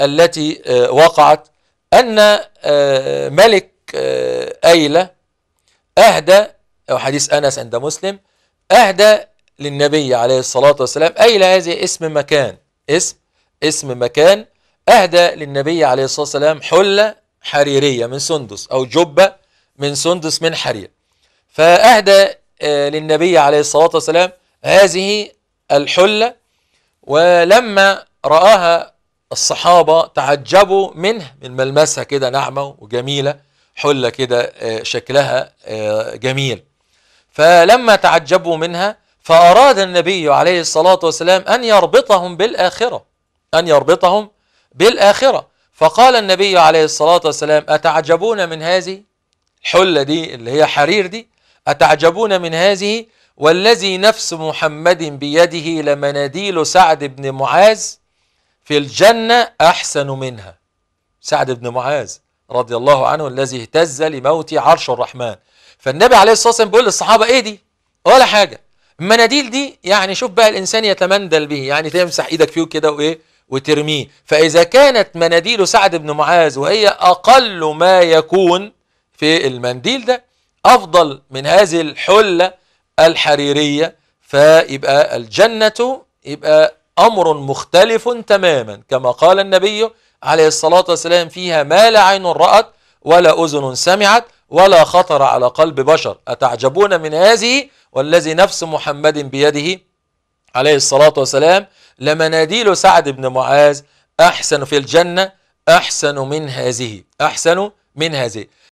التي آه، وقعت أن آه، ملك آه، أيلة أهدى أو حديث أنس عند مسلم أهدى للنبي عليه الصلاة والسلام أيلة هذه اسم مكان اسم اسم مكان أهدى للنبي عليه الصلاة والسلام حلة حريرية من سندس أو جبة من سندس من حرير فأهدى للنبي عليه الصلاة والسلام هذه الحلة ولما رآها الصحابة تعجبوا منه من ملمسها كده ناعمة وجميلة حلة كده آه، شكلها آه، جميل فلما تعجبوا منها فأراد النبي عليه الصلاة والسلام أن يربطهم بالآخرة أن يربطهم بالآخرة فقال النبي عليه الصلاة والسلام أتعجبون من هذه الحلة دي اللي هي حرير دي أتعجبون من هذه والذي نفس محمد بيده لمناديل سعد بن معاذ في الجنة أحسن منها سعد بن معاذ رضي الله عنه الذي اهتز لموت عرش الرحمن فالنبي عليه الصلاة والسلام بيقول للصحابة ايه دي ولا حاجة المناديل دي يعني شوف بقى الإنسان يتمندل به يعني تمسح إيدك فيه كده وإيه وترميه فإذا كانت مناديل سعد بن معاذ وهي أقل ما يكون في المنديل ده أفضل من هذه الحلة الحريرية فيبقى الجنة يبقى أمر مختلف تماما كما قال النبي عليه الصلاة والسلام فيها ما لا عين رأت ولا أذن سمعت ولا خطر على قلب بشر أتعجبون من هذه والذي نفس محمد بيده عليه الصلاة والسلام لمناديل سعد بن معاذ أحسن في الجنة أحسن من هذه أحسن من هذه